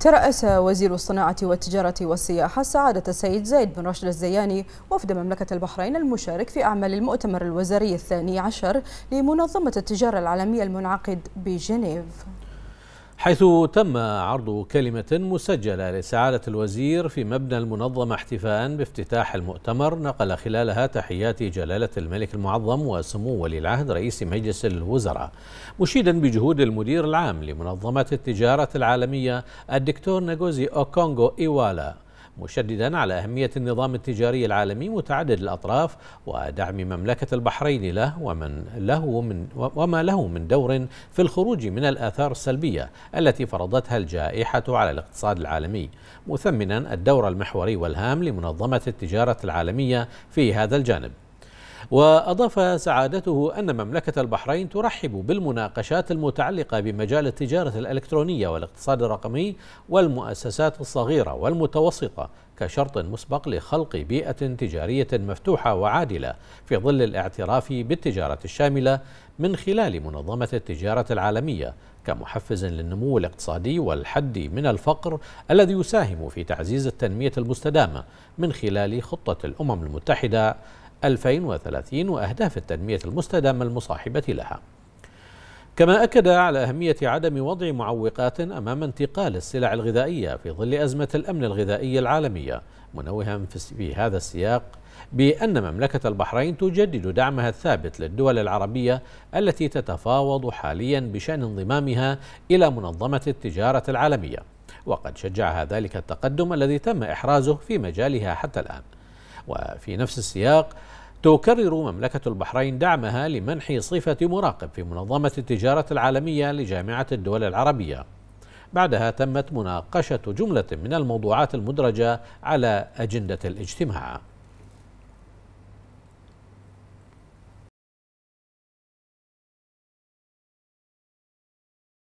ترأس وزير الصناعة والتجارة والسياحة سعادة السيد زايد بن رشد الزياني وفد مملكة البحرين المشارك في أعمال المؤتمر الوزاري الثاني عشر لمنظمة التجارة العالمية المنعقد بجنيف حيث تم عرض كلمة مسجلة لسعادة الوزير في مبنى المنظمة احتفاء بافتتاح المؤتمر نقل خلالها تحيات جلالة الملك المعظم وسمو ولي العهد رئيس مجلس الوزراء مشيدا بجهود المدير العام لمنظمة التجارة العالمية الدكتور ناغوزي أوكونغو إيوالا مشددا على أهمية النظام التجاري العالمي متعدد الأطراف ودعم مملكة البحرين له ومن له من وما له من دور في الخروج من الآثار السلبية التي فرضتها الجائحة على الاقتصاد العالمي مثمنا الدور المحوري والهام لمنظمة التجارة العالمية في هذا الجانب وأضاف سعادته أن مملكة البحرين ترحب بالمناقشات المتعلقة بمجال التجارة الإلكترونية والاقتصاد الرقمي والمؤسسات الصغيرة والمتوسطة كشرط مسبق لخلق بيئة تجارية مفتوحة وعادلة في ظل الاعتراف بالتجارة الشاملة من خلال منظمة التجارة العالمية كمحفز للنمو الاقتصادي والحد من الفقر الذي يساهم في تعزيز التنمية المستدامة من خلال خطة الأمم المتحدة 2030 وأهداف التنمية المستدامة المصاحبة لها كما أكد على أهمية عدم وضع معوقات أمام انتقال السلع الغذائية في ظل أزمة الأمن الغذائي العالمية منوها في هذا السياق بأن مملكة البحرين تجدد دعمها الثابت للدول العربية التي تتفاوض حاليا بشأن انضمامها إلى منظمة التجارة العالمية وقد شجعها ذلك التقدم الذي تم إحرازه في مجالها حتى الآن وفي نفس السياق تكرر مملكة البحرين دعمها لمنح صفة مراقب في منظمة التجارة العالمية لجامعة الدول العربية. بعدها تمت مناقشة جملة من الموضوعات المدرجة على أجندة الاجتماع.